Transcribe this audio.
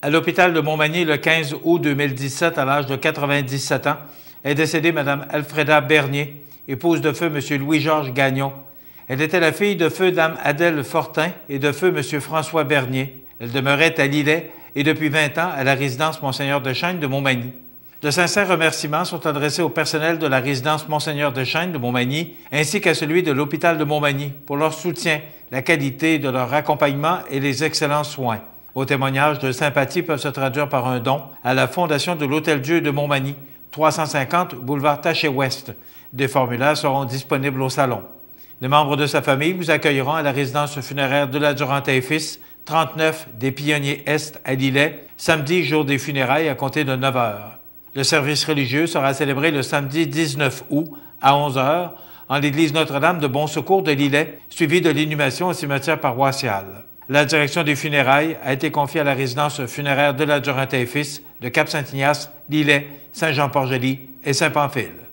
à l'hôpital de Montmagny le 15 août 2017 à l'âge de 97 ans est décédée Mme Alfreda Bernier, épouse de feu M. Louis-Georges Gagnon. Elle était la fille de feu Dame Adèle Fortin et de feu M. François Bernier. Elle demeurait à Lillet et depuis 20 ans à la résidence Monseigneur de Chêne de Montmagny. De sincères remerciements sont adressés au personnel de la résidence Monseigneur de Chêne de Montmagny ainsi qu'à celui de l'hôpital de Montmagny pour leur soutien, la qualité de leur accompagnement et les excellents soins. Vos témoignages de sympathie peuvent se traduire par un don à la Fondation de l'Hôtel Dieu de Montmagny, 350 boulevard Taché-Ouest. Des formulaires seront disponibles au salon. Les membres de sa famille vous accueilleront à la résidence funéraire de la Durante et Fils, 39 des Pionniers Est à Lillet, samedi jour des funérailles à compter de 9 h. Le service religieux sera célébré le samedi 19 août à 11 h en l'église Notre-Dame de Bon Secours de Lillet, suivi de l'inhumation au cimetière paroissial. La direction des funérailles a été confiée à la résidence funéraire de la Durante et Fils de Cap-Saint-Ignace, Lillet, Saint-Jean-Port-Joli et Saint-Pamphile.